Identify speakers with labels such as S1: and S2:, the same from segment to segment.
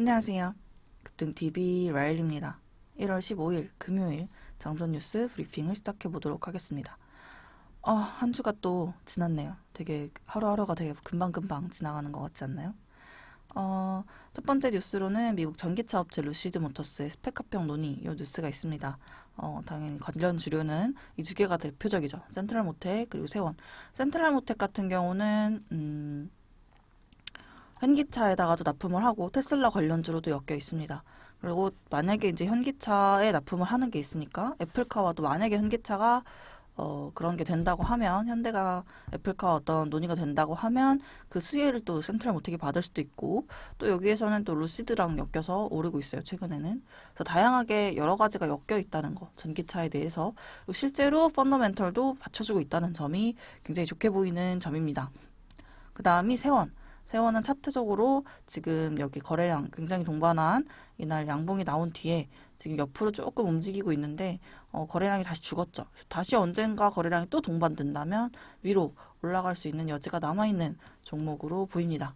S1: 안녕하세요. 급등TV 라일입니다. 1월 15일 금요일 장전 뉴스 브리핑을 시작해 보도록 하겠습니다. 어, 한 주가 또 지났네요. 되게 하루하루가 되게 금방금방 지나가는 것 같지 않나요? 어, 첫 번째 뉴스로는 미국 전기차 업체 루시드 모터스의 스펙 합병 논의 이 뉴스가 있습니다. 어, 당연히 관련 주류는 이 두 개가 대표적이죠. 센트럴 모텍 그리고 세원. 센트럴 모텍 같은 경우는 음, 현기차에다가도 납품을 하고 테슬라 관련주로도 엮여 있습니다. 그리고 만약에 이제 현기차에 납품을 하는 게 있으니까 애플카와도 만약에 현기차가 어, 그런 게 된다고 하면 현대가 애플카 어떤 논의가 된다고 하면 그 수혜를 또 센트럴 모택이 받을 수도 있고 또 여기에서는 또 루시드랑 엮여서 오르고 있어요 최근에는 그래서 다양하게 여러 가지가 엮여 있다는 거 전기차에 대해서 그리고 실제로 펀더멘털도 받쳐주고 있다는 점이 굉장히 좋게 보이는 점입니다. 그 다음이 세원 세원은 차트적으로 지금 여기 거래량 굉장히 동반한 이날 양봉이 나온 뒤에 지금 옆으로 조금 움직이고 있는데 어, 거래량이 다시 죽었죠. 다시 언젠가 거래량이 또 동반된다면 위로 올라갈 수 있는 여지가 남아있는 종목으로 보입니다.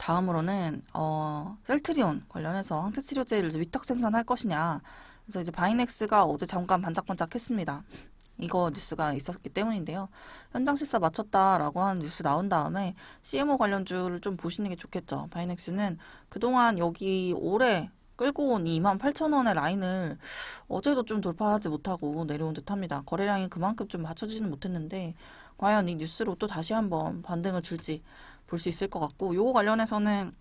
S1: 다음으로는 어, 셀트리온 관련해서 항체 치료제를 위탁 생산할 것이냐. 그래서 이제 바이넥스가 어제 잠깐 반짝반짝했습니다. 이거 뉴스가 있었기 때문인데요. 현장 식사 마쳤다라고 하는 뉴스 나온 다음에 CMO 관련주를 좀 보시는 게 좋겠죠. 바이넥스는 그동안 여기 올해 끌고 온 2만 8천 원의 라인을 어제도 좀 돌파하지 못하고 내려온 듯합니다. 거래량이 그만큼 좀 맞춰지지는 못했는데 과연 이 뉴스로 또 다시 한번 반등을 줄지 볼 수 있을 것 같고 요거 관련해서는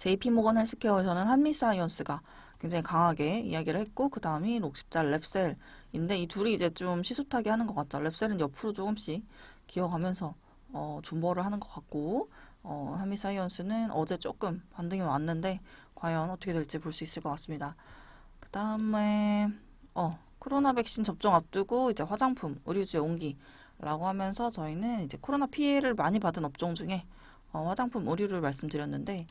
S1: JP 모건 헬스케어에서는 한미 사이언스가 굉장히 강하게 이야기를 했고 그 다음이 록십자 랩셀인데 이 둘이 이제 좀 시소타게 하는 것 같죠. 랩셀은 옆으로 조금씩 기어가면서 어, 존버를 하는 것 같고 어, 한미 사이언스는 어제 조금 반등이 왔는데 과연 어떻게 될지 볼 수 있을 것 같습니다. 그 다음에 어, 코로나 백신 접종 앞두고 이제 화장품, 의류주의 온기라고 하면서 저희는 이제 코로나 피해를 많이 받은 업종 중에 어, 화장품, 의류를 말씀드렸는데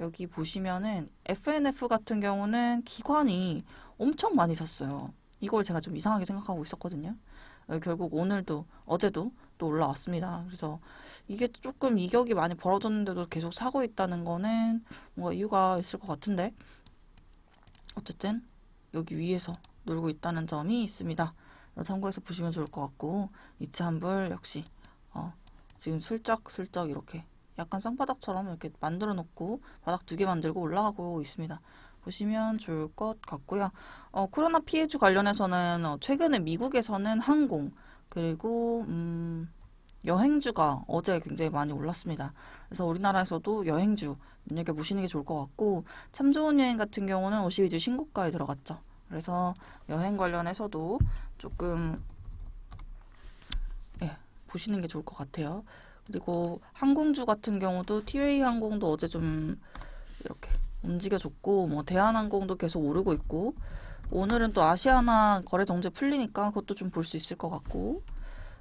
S1: 여기 보시면은 FNF 같은 경우는 기관이 엄청 많이 샀어요. 이걸 제가 좀 이상하게 생각하고 있었거든요. 어, 결국 오늘도 어제도 또 올라왔습니다. 그래서 이게 조금 이격이 많이 벌어졌는데도 계속 사고 있다는 거는 뭔가 이유가 있을 것 같은데 어쨌든 여기 위에서 놀고 있다는 점이 있습니다. 참고해서 보시면 좋을 것 같고 이차한불 역시 어, 지금 슬쩍슬쩍 이렇게 약간 쌍바닥처럼 이렇게 만들어 놓고 바닥 두 개 만들고 올라가고 있습니다. 보시면 좋을 것 같고요. 어, 코로나 피해주 관련해서는 어, 최근에 미국에서는 항공 그리고 음, 여행주가 어제 굉장히 많이 올랐습니다. 그래서 우리나라에서도 여행주 눈여겨 보시는 게 좋을 것 같고 참 좋은 여행 같은 경우는 52주 신고가에 들어갔죠. 그래서 여행 관련해서도 조금 예, 보시는 게 좋을 것 같아요. 그리고 항공주 같은 경우도 TA 항공도 어제 좀 이렇게 움직여줬고 뭐 대한항공도 계속 오르고 있고 오늘은 또 아시아나 거래 정제 풀리니까 그것도 좀 볼 수 있을 것 같고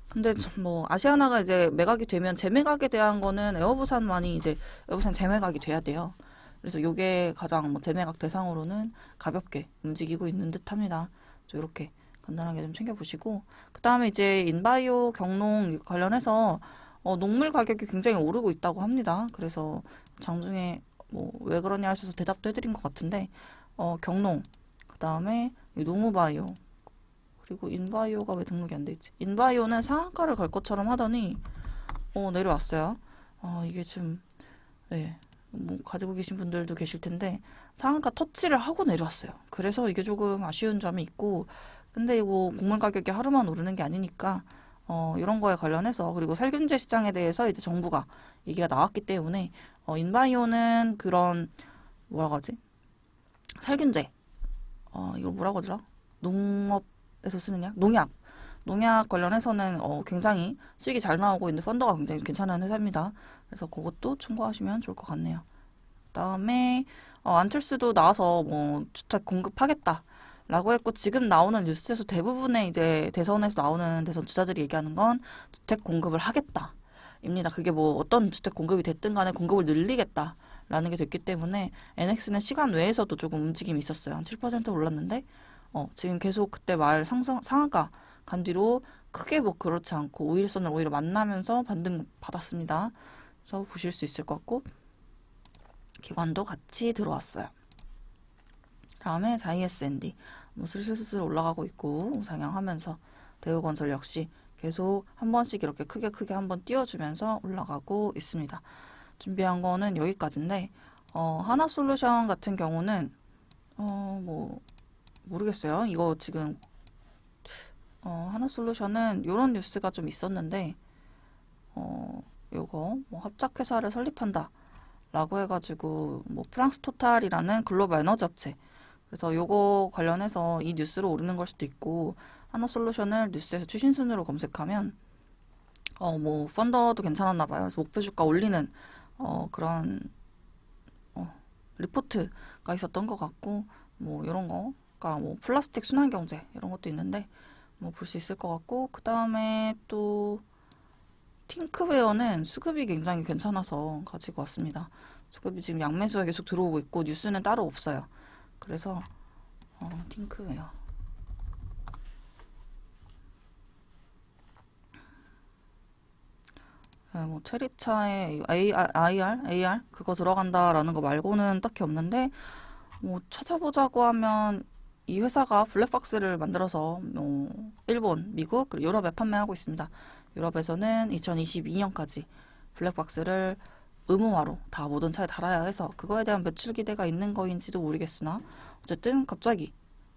S1: 근데 음. 뭐 아시아나가 이제 매각이 되면 재매각에 대한 거는 에어부산만이 이제 에어부산 재매각이 돼야 돼요. 그래서 요게 가장 뭐 재매각 대상으로는 가볍게 움직이고 있는 듯합니다. 이렇게 간단하게 좀 챙겨보시고 그 다음에 이제 인바이오 경농 관련해서 어, 농물 가격이 굉장히 오르고 있다고 합니다. 그래서 장중에 뭐왜 그러냐 하셔서 대답도 해드린 것 같은데 어, 경농 그 다음에 농우바이오 그리고 인바이오가 왜 등록이 안돼 있지? 인바이오는 상한가를 갈 것처럼 하더니 어, 내려왔어요. 어, 이게 좀 예. 뭐 가지고 계신 분들도 계실 텐데 상한가 터치를 하고 내려왔어요. 그래서 이게 조금 아쉬운 점이 있고 근데 이거 뭐 곡물 가격이 하루만 오르는 게 아니니까 어, 이런 거에 관련해서 그리고 살균제 시장에 대해서 이제 정부가 얘기가 나왔기 때문에 어, 인바이오는 그런 뭐라고 하지 살균제 어, 이걸 뭐라고 하더라 농업에서 쓰느냐 농약 농약 관련해서는 어, 굉장히 수익이 잘 나오고 있는 펀더가 굉장히 괜찮은 회사입니다. 그래서 그것도 참고하시면 좋을 것 같네요. 그다음에 어, 안철수도 나와서 뭐 주택 공급하겠다. 라고 했고 지금 나오는 뉴스에서 대부분의 이제 대선에서 나오는 대선 주자들이 얘기하는 건 주택 공급을 하겠다. 입니다. 그게 뭐 어떤 주택 공급이 됐든 간에 공급을 늘리겠다. 라는 게 됐기 때문에 NX는 시간 외에서도 조금 움직임이 있었어요. 한 7% 올랐는데 어, 지금 계속 그때 말 상상 상한가 간 뒤로 크게 뭐 그렇지 않고 오일선을 오히려 만나면서 반등 받았습니다. 그래서 보실 수 있을 것 같고 기관도 같이 들어왔어요. 다음에 자이에스 n 디뭐 슬슬슬 슬 올라가고 있고 상향하면서 대우건설 역시 계속 한 번씩 이렇게 크게 크게 한 번 띄워주면서 올라가고 있습니다. 준비한 거는 여기까지인데 어, 하나솔루션 같은 경우는 어, 뭐 모르겠어요. 이거 지금 어, 하나솔루션은 이런 뉴스가 좀 있었는데 어, 요거 뭐 합작회사를 설립한다 라고 해가지고 뭐 프랑스 토탈이라는 글로벌 에너지 업체 그래서 요거 관련해서 이 뉴스로 오르는 걸 수도 있고 하나 솔루션을 뉴스에서 최신 순으로 검색하면 어 뭐 펀더도 괜찮았나 봐요. 그래서 목표 주가 올리는 어 그런 어 리포트가 있었던 것 같고 뭐 이런 거, 그러니까 뭐 플라스틱 순환 경제 이런 것도 있는데 뭐 볼 수 있을 것 같고 그 다음에 또 팅크웨어는 수급이 굉장히 괜찮아서 가지고 왔습니다. 수급이 지금 양매수가 계속 들어오고 있고 뉴스는 따로 없어요. 그래서 어, 팅크예요 네, 예, 뭐 체리차에 a r AR 그거 들어간다라는 거 말고는 딱히 없는데 뭐 찾아보자고 하면 이 회사가 블랙박스를 만들어서 뭐 일본, 미국, 그리고 유럽에 판매하고 있습니다. 유럽에서는 2022년까지 블랙박스를 의무화로 다 모든 차에 달아야 해서 그거에 대한 매출 기대가 있는 거인지도 모르겠으나 어쨌든 갑자기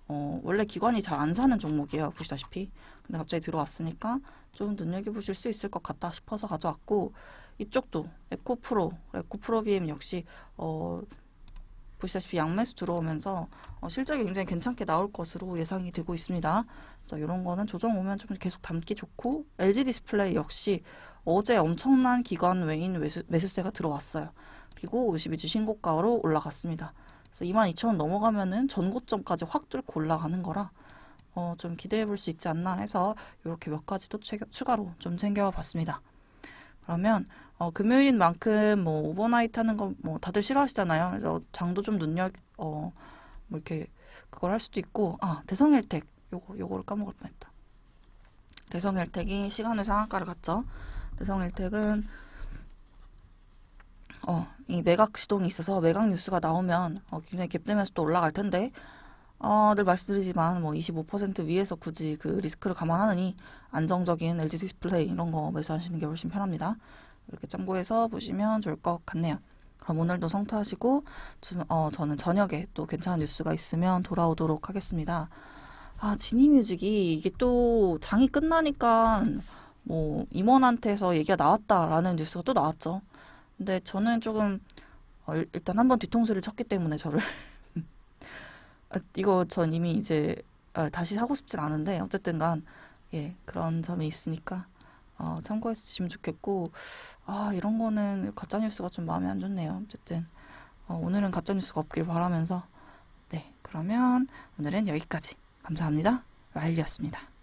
S1: 어, 원래 기관이 잘 안 사는 종목이에요 보시다시피 근데 갑자기 들어왔으니까 좀 눈여겨보실 수 있을 것 같다 싶어서 가져왔고 이쪽도 에코프로 에코프로 비엠 역시 어, 보시다시피 양매수 들어오면서 어, 실적이 굉장히 괜찮게 나올 것으로 예상이 되고 있습니다. 자, 이런 거는 조정 오면 좀 계속 담기 좋고 LG 디스플레이 역시 어제 엄청난 기관 외인 매수, 매수세가 들어왔어요. 그리고 52주 신고가로 올라갔습니다. 그래서 22,000원 넘어가면은 전고점까지 확 뚫고 올라가는 거라 어, 좀 기대해 볼 수 있지 않나 해서 이렇게 몇 가지 또 추가로 좀 챙겨봤습니다. 그러면 어, 금요일인 만큼 뭐 오버나이트 하는 거뭐 다들 싫어하시잖아요. 그래서 장도 좀 눈여 어, 뭐 이렇게 그걸 할 수도 있고 아대성혜택 요거 요거를 까먹을 뻔했다. 대성혜택이 시간을 상한가를 갔죠. 대성일택은 어, 이 매각 시동이 있어서 매각 뉴스가 나오면 어, 굉장히 갭되면서 또 올라갈 텐데 어, 늘 말씀드리지만 뭐 25% 위에서 굳이 그 리스크를 감안하느니 안정적인 LG 디스플레이 이런 거 매수하시는 게 훨씬 편합니다. 이렇게 참고해서 보시면 좋을 것 같네요. 그럼 오늘도 성투하시고 어, 저는 저녁에 또 괜찮은 뉴스가 있으면 돌아오도록 하겠습니다. 아, 지니뮤직이 이게 또 장이 끝나니까 뭐 임원한테서 얘기가 나왔다라는 뉴스가 또 나왔죠. 근데 저는 조금 어, 일단 한번 뒤통수를 쳤기 때문에 저를 아, 이거 전 이미 이제 어, 다시 사고 싶진 않은데 어쨌든간 예 그런 점이 있으니까 어, 참고해 주시면 좋겠고 아 이런 거는 가짜 뉴스가 좀 마음에 안 좋네요. 어쨌든 어, 오늘은 가짜 뉴스가 없길 바라면서 네 그러면 오늘은 여기까지 감사합니다. 라일리였습니다.